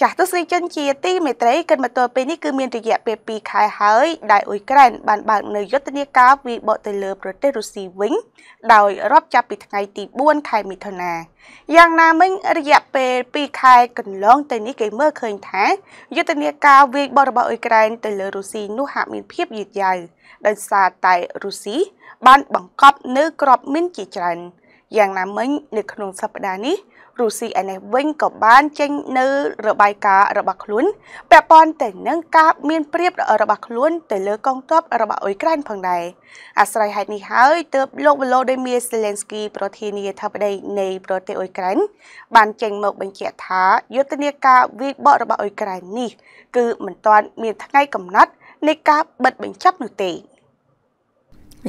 ចាស់ទស្សនិកជនជាទីមេត្រីគិតមកទល់ពេលនេះគឺមានរយៈពេល2ខែហើយដែលអ៊ុយក្រែនបានបើកនៅយុទ្ធនាការវាយបកទៅលើប្រទេសរុស្ស៊ីវិញដោយរាប់ចាប់ពីថ្ងៃទី4ខែមិថុនាយ៉ាងណាមិញរយៈពេល2ខែកន្លងទៅនេះគេមើលឃើញថាយុទ្ធនាការវាយបករបស់អ៊ុយក្រែនទៅលើរុស្ស៊ីនោះហាក់មានភាពយឺតយ៉ាវដោយសារតែរុស្ស៊ីបានបង្កប់នៅក្របមីនជាច្រើនយ៉ាងណាមិញនៅក្នុងសប្តាហ៍នេះរុស្ស៊ីឯនេះវិញក៏បានចេញនៅរបាយការណ៍របស់ខ្លួនពាក់ព័ន្ធទៅនឹងការមានប្រៀបរបស់ខ្លួនទៅលើកងទ័ពរបស់អ៊ុយក្រែនផងដែរអាស្រ័យហេតុនេះហើយទើបលោកវឡូឌីមៀសេឡិនស្គីប្រធានាធិបតីនៃប្រទេសអ៊ុយក្រែនបានចេញមកបញ្ជាក់ថាយុទ្ធនាការវាយបករបស់អ៊ុយក្រែននេះ គឺមិនទាន់មានថ្ងៃកំណត់នៃការបិទបញ្ចប់នោះទេ។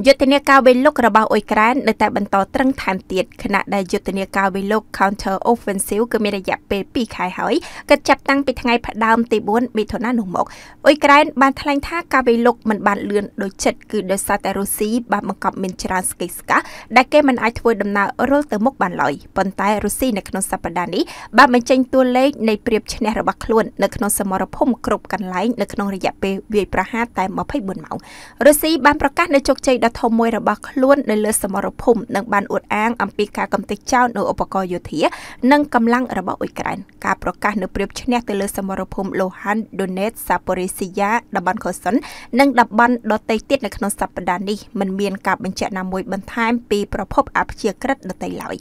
យុទ្ធនាការវេលុករបស់អ៊ុយក្រែននៅតែបន្តត្រឹងថែមទៀតខណៈដែលយុទ្ធនាការវេលុក counter offensive គឺមានរយៈពេល2ខែហើយគឺចាប់តាំងពីថ្ងៃផ្ដើមទី4មិថុនានោះមកអ៊ុយក្រែនបានថ្លែងថាការវេលុកមិនបានលឿនដោយចិត្តគឺដោយសារតែរុស្ស៊ីបានបង្កប់មានច្រើនស្កេស្កាដែលគេមិនអាចធ្វើដំណើររុលទៅមុខបានឡើយប៉ុន្តែរុស្ស៊ីនៅក្នុងសប្តាហ៍នេះបានបញ្ចេញតួលេខនៃព្រៀបឈ្នះរបស់ខ្លួននៅក្នុងសមរភូមិគ្រប់កន្លែងនៅក្នុងរយៈពេលវាយប្រហារតែ24ម៉ោងរុស្ស៊ីបានប្រកាសនៅជោគជ័យដ៏ធំមួយរបស់ខ្លួននៅលើសមរភូមិនិងបានអួតអាងអំពីការកំទេចចោលនូវឧបករណ៍យោធា និងកម្លាំងរបស់អ៊ុយក្រែនការប្រកាសនៅព្រៀបឈ្នះទៅលើសមរភូមិ Lohan Donetsk Zaporizhia តំបន់ Kherson និងតំបន់ដទៃទៀតនៅក្នុងសប្តាហ៍នេះមិនមានការបញ្ជាក់ណាមួយបន្ថែមពីប្រភពអព្យាក្រឹតដទៃឡើយ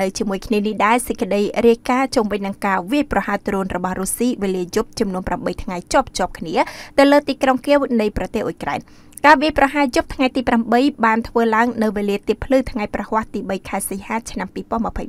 នៅជាមួយគ្នានេះដែរសេចក្តីរាយការណ៍ជុំវិញនឹងការវាយប្រហារដ្រូនរបស់រុស្ស៊ីវេលាយប់ចំនួន8ថ្ងៃជាប់ជាប់គ្នាទៅលើទីក្រុងកៀវនៃប្រទេសអ៊ុយក្រែនការវាយប្រហារយប់ថ្ងៃទី8បានធ្វើឡើងនៅវេលាទៀបភ្លឺថ្ងៃប្រហ័សទី3ខែសីហាឆ្នាំ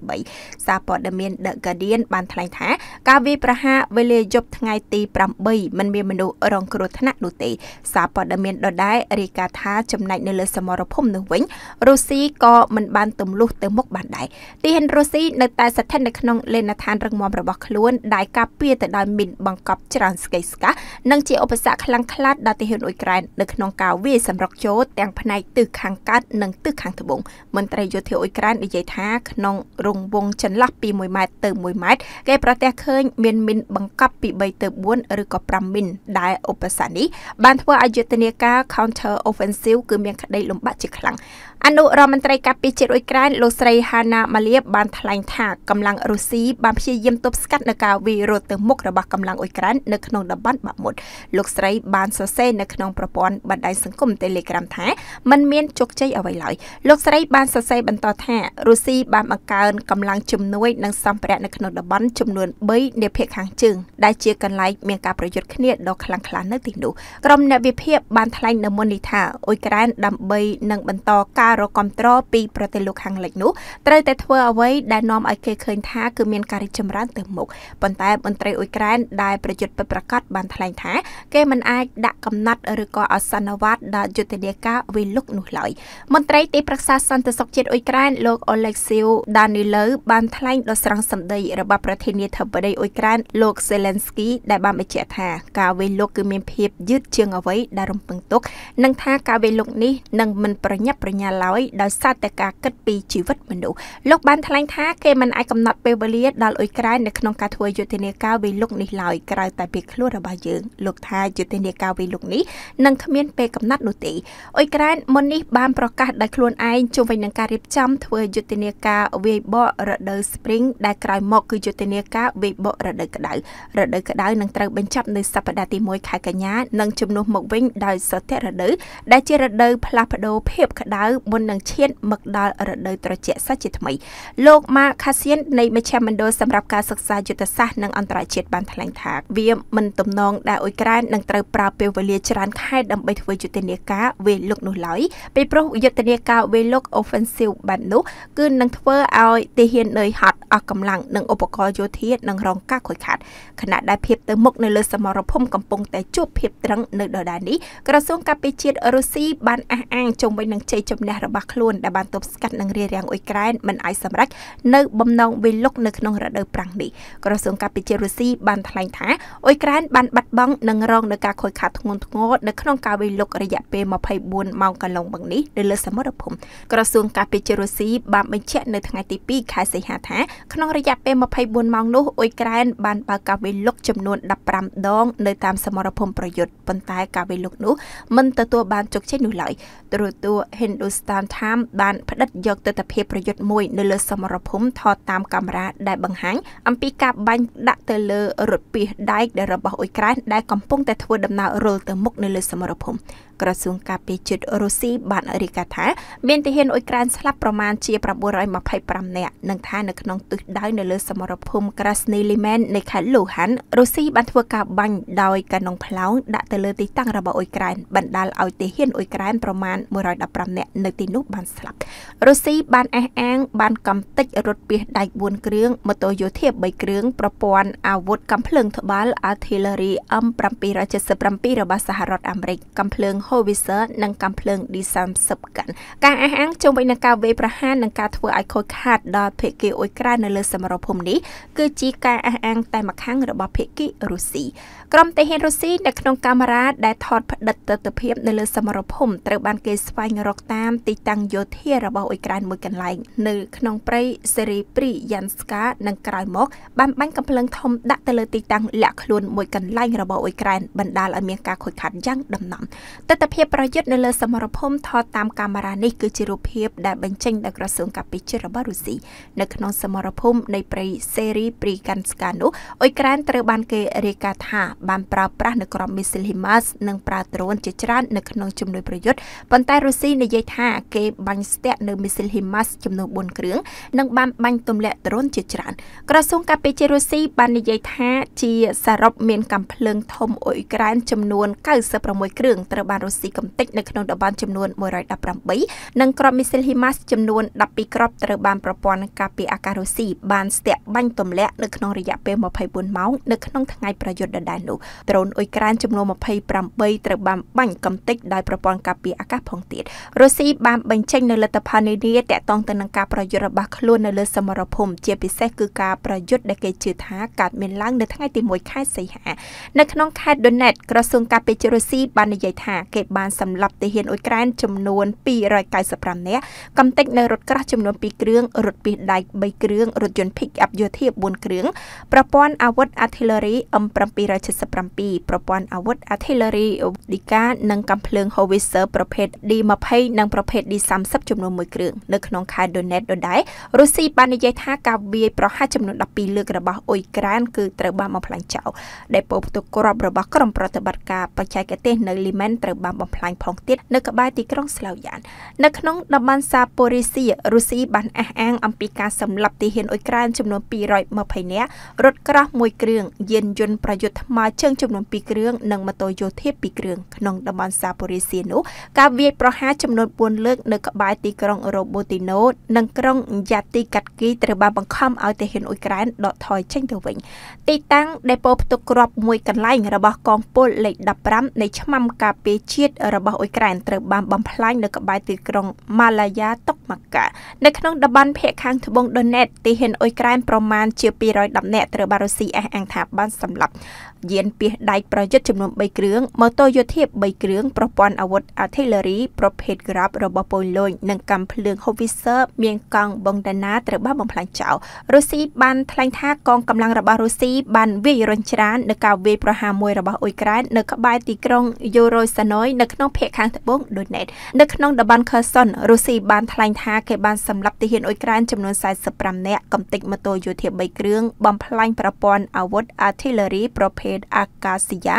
2023សារព័ត៌មាន The Guardian បានថ្លែងថាការវាយប្រហារវេលាយប់ថ្ងៃទី8មិនមានមនុស្សរងគ្រោះថ្នាក់នោះទេសារព័ត៌មានដដែលរាយការណ៍ថាចំណែកនៅលើសមរភូមិនោះវិញរុស្ស៊ីក៏មិនបានទម្លុះទៅមុខបានដែរទីហ៊ានរុស្ស៊ីនៅតែស្ថិតនៅក្នុងលេនឋានរឹងមាំរបស់ខ្លួនដែលការពារទៅដោយមីនបង្កប់ច្រើនស្កេស្កានិងជាឧបសគ្គខ្លាំងក្លាដល់ទីហ៊ានអ៊ុយក្រែននៅក្នុងការវាយសម្រុកចូលទាំងផ្នែកទិសខាងកើតនិងទិសខាងត្បូងមន្ត្រីយោធាអ៊ុយក្រែននិយាយថាក្នុងរង្វង់ចន្លោះពី1ម៉ែត្រទៅ1ម៉ែត្រគេប្រទះឃើញមានមីនបង្កប់ពី3ទៅ4ឬក៏5មីនដែលឧបសគ្គនេះបានធ្វើឲ្យយុទ្ធនាការ counter offensive គឺមានក្តីលំបាកជាខ្លាំងអនុរដ្ឋមន្ត្រីការពារជាតិអ៊ុយក្រែនលោកស្រី Hana Maliyev បានថ្លែងថាកម្លាំងរុស្ស៊ីបានព្យាយាមទប់ស្កាត់នៅការវាយរត់ទៅមុខរបស់កម្លាំងអ៊ុយក្រែននៅក្នុងតំបន់បាក់មុតលោកស្រីបានសរសេរនៅក្នុងប្រព័ន្ធបណ្ដាញសង្គមង្គម Telegram ថាมันមានជោគជ័យអ្វីឡើយលោកស្រីបានសរសេរបន្តថារុស្ស៊ីបានបង្កើនកម្លាំងជំនួយ និងសម្ភារៈនៅក្នុងតំបន់ចំនួន3នាភាគខាងជើងដែលជាកន្លែងមានការប្រយុទ្ធគ្នាដ៏ខ្លាំងក្លានៅទីនោះក្រុមអ្នកវិភាគបានថ្លែងនៅមុននេះថាអ៊ុយក្រែនដើម្បីនឹងបន្តការរកគ្រប់គ្រងពីប្រទេសលោកខាងលិចនោះត្រូវតែធ្វើអ្វីដែលនាំឲ្យគេឃើញថាគឺមានការរីកចម្រើន ទៅមុខប៉ុន្តែមន្ត្រីអ៊ុយក្រែនដែលប្រយុទ្ធពិតប្រាកដបានថ្លែងថា គេមិនអាចដាក់កំណត់ឬក៏អសនវត្តត្តដល់យុទ្ធនាការវិលុកនោះឡើយមន្ត្រីទីប្រឹក្សាសន្តិសុខជាតិអ៊ុយក្រែនលោកអូឡេកស៊ីវដានីឡូវបានថ្លែងដល់ស្រង់សម្ដីរបស់ប្រធានាធិបតីអ៊ុយក្រែនលោកសេឡែនស្គី ដែលបានបញ្ជាក់ថាការវិលុកគឺមានភាពយឺតជាងអ្វីដែលរំពឹងទុកនិងថាការវិលុកនេះនឹងមិនប្រញាប់ប្រញាល់ឡើយដោយសារតែការគិតពីជីវិតមនុស្សលោកបានថ្លែងថាគេមិនអាចកំណត់ពេលវេលាដល់អ៊ុយក្រែននៅក្នុងការធ្វើយុទ្ធនាការវិលុកនេះឡើយក្រៅតែពីខ្លួនរបស់យើងលោក ថាយុទ្ធនាការវិលុកនេះនឹងគ្មានពេលកំណត់ណិតនោះទេអ៊ុយក្រែនមុននេះបានប្រកាសដោយខ្លួនឯងជុំវិញនឹងការរៀបចំធ្វើយុទ្ធនាការវាយបករដូវ Spring ដែលក្រោយមកគឺយុទ្ធនាការវាយបករដូវក្តៅរដូវក្តៅនឹងត្រូវបញ្ចប់នៅសប្តាហ៍ទី1ខែកញ្ញានិងជំនួសមកវិញដោយសតិរដូវដែលជារដូវផ្លាស់ប្ដូរភាពក្តៅមុននឹងឈានមកដល់រដូវត្រជាក់សាជាថ្មីលោក Mark Cassian នៃមជ្ឈមណ្ឌលសម្រាប់ការសិក្សាយុទ្ធសាស្ត្រនិងអន្តរជាតិបានថ្លែងថាវាមិនទំនងដែលអ៊ុយក្រែននឹងត្រូវប្រើពេលវេលាច្រើនខែដើម្បីធ្វើយុទ្ធធនាការវេលុកនោះឡើយពីព្រោះយុទ្ធនាការវេលុក offensive បែបនោះ គឺនឹងធ្វើឲ្យទាហាននឿយហត់អស់កម្លាំងនិងឧបករណ៍យោធានឹងរងការខូចខាតខណៈដែលភាពទៅមុខនៅលើសមរភូមិកំពុងតែជួបភាពត្រឹងនៅដដែលនេះក្រសួងការពារជាតិរុស្ស៊ីបានអះអាងជុំវិញនឹងជ័យជំនះរបស់ខ្លួនដែលបានទប់ស្កាត់នឹងរារាំងអ៊ុយក្រែនមិនឲ្យសម្រេចនៅបំណងវេលុកនៅក្នុងរដូវប្រាំងនេះក្រសួងការពារជាតិរុស្ស៊ីបានថ្លែងថាអ៊ុយក្រែនបានបាត់បង់និងរងនឹងការខូចខាតធ្ងន់ធ្ងរនៅក្នុងការវេលុករយៈពេល24ម៉ោងកន្លងមកនេះនៅលើសមុទ្រភូមិក្រសួងការពារជាតិរុស្ស៊ីបានបញ្ជាក់នៅថ្ងៃទី2ខែសីហាថា ក្នុងរយៈពេល24ម៉ោងនោះអ៊ុយក្រែនបានបើកការវាយលុកចំនួន15ដង នៅតាមសមរភូមិប្រយុទ្ធប៉ុន្តែការវាយលុកនោះមិនទទួលបានជោគជ័យនោះឡើយទ្រទស្សន៍ Hindustan Times បានផ្តិតយកទស្សនវិជ្ជាប្រយុទ្ធមួយ នៅលើសមរភូមិថតតាមកាមេរ៉ាដែលបង្ហាញអំពីការបាញ់ដាក់ទៅលើរថពីសដែករបស់អ៊ុយក្រែនដែលកំពុងតែធ្វើដំណើររុលទៅមុខនៅលើសមរភូមិក្រសួងការពារជាតិរុស្ស៊ីបានរាយការណ៍ថា មានទាហានអ៊ុយក្រែនស្លាប់ប្រមាណជា925នាក់និងថានៅក្នុងទិសដៅនៅលើសមរភូមិ Krasny Liman នៃខេត្ត Luhansk រុស្ស៊ីបានធ្វើការបាញ់ដោយកាណុងផ្លោងដាក់ទៅលើទីតាំងរបស់អ៊ុយក្រែនបណ្ដាលឲ្យទាហានអ៊ុយក្រែនប្រមាណ115នាក់នៅទីនោះបានស្លាប់រុស្ស៊ីបានអះអាងបានកំទេចរថពាសដែក4គ្រឿងម៉ូតូយោធា3គ្រឿងប្រព័ន្ធអាវុធកំភ្លើងត្បាល់ Artillery M777 របស់សហរដ្ឋអាមេរិកកំភ្លើង Howitzer និងកាំភ្លើង D30 កាន់ការអះអាងជុំវិញនឹងការវាយប្រហារនិងការធ្វើឲ្យខូចខាតដល់ភេកីអ៊ុយក្រែននៅលើសមរភូមិនេះគឺជាការអះអាង តែម្ខាង របស់ភេកីរុស្ស៊ីក្រុមទាហានរុស្ស៊ីនៅក្នុងកាមេរ៉ាដែលថតផ្ដិតទស្សនភាពនៅលើសមរភូមិត្រូវបានគេស្វែងរកតាមទីតាំងយោធារបស់អ៊ុយក្រែនមួយកន្លែងនៅក្នុងព្រៃសេរីព្រីយ៉ាន់ស្កានិងក្រោយមក បានបាញ់កំភ្លើងធំដាក់ទៅលើទីតាំងលាក់ខ្លួនមួយកន្លែងរបស់អ៊ុយក្រែនបណ្ដាលឲ្យមានការខូចខាតយ៉ាងដំណំទិទ្ធភាពប្រយុទ្ធនៅលើសមរភូមិថតតាមកាមេរ៉ានេះគឺជារូបភាពដែលបញ្ចេញដោយក្រសួងកាពិជិតរបស់រុស្ស៊ីនៅក្នុងសមរភូមិនៃព្រៃសេរីព្រីកាន់ស្កានោះអ៊ុយក្រែនត្រូវបានគេរាយការណ៍ថាបានប្រើប្រាស់នៅក្រុមមីស៊ីលហ៊ីម៉ាសនិងប្រើដ្រូនជាច្រើននៅក្នុងជំនួយប្រយុទ្ធប៉ុន្តែរុស្ស៊ីនិយាយថាគេបាញ់ស្ទាក់នៅមីស៊ីលហ៊ីម៉ាសចំនួន4គ្រឿងនិងបានបាញ់ទម្លាក់ដ្រូនជាច្រើនក្រសួងកាពិជិតរុស្ស៊ីបាននិយាយថា ជាសរុបមានកំភ្លើងធំអ៊ុយក្រែនចំនួន96គ្រឿងត្រូវបានរុស្ស៊ីកំទេចនៅក្នុងតំបន់ចំនួន118និងគ្រាប់មីស៊ីលហ៊ីម៉ាស់ចំនួន12គ្រាប់ត្រូវបានប្រព័ន្ធការពារអាកាសរុស្ស៊ីបានស្ទាក់បាញ់ទម្លាក់នៅក្នុងរយៈពេល24ម៉ោងនៅក្នុងថ្ងៃប្រយុទ្ធដដែលនោះដ្រូនអ៊ុយក្រែនចំនួន28ត្រូវបានបាញ់កំទេចដោយប្រព័ន្ធការពារអាកាសផងទៀតរុស្ស៊ីបានបញ្ចេញនៅលទ្ធផលនានាតាក់ទងទៅនឹងការប្រយុទ្ធរបស់ខ្លួននៅលើសមរភូមិជាពិសេសគឺការប្រយុទ្ធដែលគេជឿថាកើតមានឡើងនៅថ្ងៃទី1ខែសីហានៅក្នុងខេត្ត Donetsk ក្រសួងការពារជាតិរុស្ស៊ីបាននិយាយថាគេគេបានសម្លាប់ទាហានអ៊ុយក្រែនចំនួន295នាក់កំទេចនៅរថក្រាស់ចំនួន2គ្រឿងរថពីដែក3គ្រឿងរថយន្ត Pick up យោធា4គ្រឿងប្រព័ន្ធអាវុធ Artillery M777 ប្រព័ន្ធអាវុធ Artillery ដីកានិងកាំភ្លើង Howitzer ប្រភេទ D20 និងប្រភេទ D30 ចំនួន1គ្រឿងនៅក្នុងខេត្ត Donetsk ដដែលរុស្ស៊ីបាននិយាយថាការវាយប្រហារចំនួន12លើករបស់អ៊ុយក្រែនគឺត្រូវបានបំផ្លាញចោលដែលពោផ្ទុកគ្រាប់របស់ក្រុមប្រតិបត្តិការបច្ចេកទេសនៅ Liman ត្រូវល្បាំបំផ្លាញផងទៀតនៅក្បែរទីក្រុងស្លាវយ៉ាននៅក្នុងតំបន់សាប៉ូរីស៊ីរុស្ស៊ីបានអះអាងអំពីការសម្លាប់ទាហានអ៊ុយក្រែនចំនួន220នាក់រថក្រោះមួយគ្រឿងយានយន្តប្រយុទ្ធថ្មើរជើងចំនួន2គ្រឿងនិងម៉ូតូយោធា2គ្រឿងក្នុងតំបន់សាប៉ូរីស៊ីនោះការវាយប្រហារចំនួន4លើកនៅក្បែរទីក្រុងរ៉ូបូទីណូនិងក្រុងយ៉ាទីកាត់គីត្រូវបានបង្ខំឲ្យទាហានអ៊ុយក្រែនដកថយចេញទៅវិញទីតាំងដេប៉ូផ្ទុកគ្រាប់ មួយកន្លែងរបស់កងពលលេខ15នៃឆ្មាំការពារជាតិរបស់អ៊ុយក្រែនត្រូវបានបំផ្លាញនៅក្បែរទីក្រុងម៉ាឡាយ៉ាតុកម៉ាកា នៅក្នុងតំបន់ភាគខាងត្បូងដូណេតទីហ៊ានអ៊ុយក្រែនប្រមាណជា210នាក់ត្រូវបានរុស្ស៊ីអះអាងថាបានសម្លាប់យានពាសដែកប្រយុទ្ធចំនួន3គ្រឿងម៉ូតូយោធា3គ្រឿងប្រព័ន្ធអាវុធអាធិលឺរីប្រភេទក្រាប់របស់ពលលួយនិងកាំភ្លើងហូវីសឺមានកង់បងដាណាត្រូវបានបំផ្លាញចោលរុស្ស៊ីបានថ្លែងថាកងកម្លាំងរបស់រុស្ស៊ីបានវាយរញច្រាននៅការវាយប្រហារមួយរបស់អ៊ុយក្រែននៅក្បែរទីក្រុងយូរ៉ូសាណូណុយនៅក្នុងភូមិខាងត្បូងដូចណេតនៅក្នុងតំបន់ខឺសុនរុស្ស៊ីបានថ្លែងថាគេបានសម្លាប់ទាហានអ៊ុយក្រែនចំនួន45នាក់កំទេចម៉ូតូយោធា3គ្រឿងបំផ្លាញប្រព័ន្ធអាវុធ artillery ប្រភេទអាកាសយ៉ា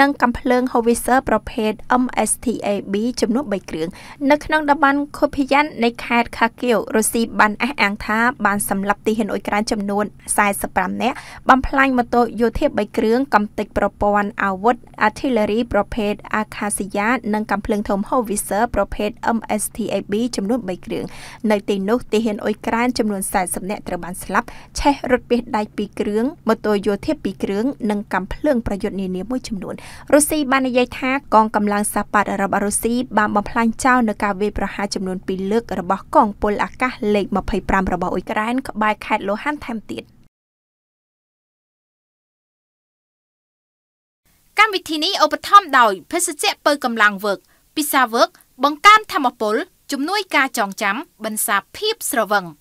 និងកាំភ្លើង howitzer ប្រភេទ MSTAB ចំនួន3គ្រឿងនៅក្នុងតំបន់ខូភីយ៉ាននៃខេត្តខាគៀវរុស្ស៊ីបានអះអាងថាបានសម្លាប់ទាហានអ៊ុយក្រែនចំនួន45នាក់បំផ្លាញម៉ូតូយោធា3គ្រឿងកំទេចប្រព័ន្ធអាវុធ artillery ប្រភេទអាកាសសយ៉ាតនិងកាំភ្លើងធំ Howitzer ប្រភេទ MSTAB ចំនួន3គ្រឿងនៅទីនោះទាហានអ៊ុយក្រែនចំនួន40នាក់ត្រូវបានស្លាប់ឆេះរថពាសដៃ2គ្រឿងម៉ូតូយោធា2គ្រឿងនិងកាំភ្លើងប្រយុទ្ធនានាមួយចំនួនរុស្ស៊ីបាននិយាយថាកងកម្លាំងសាប៉ាតរបស់រុស្ស៊ីបានបំផ្លាញចោលនៅការវាយប្រហារចំនួន2លើករបស់កង ពលអាកាសលេខ25របស់អ៊ុយក្រែនក្បែរខេត្តលូហានថែមទៀត។កម្មវិធីនេះឧបត្ថម្ភដោយភេសជ្ជៈពើកម្លាំងវើកពិសាវើកបង្កើនធមពល ជំនួយការចងចាំបន្សាភាពស្រវឹង។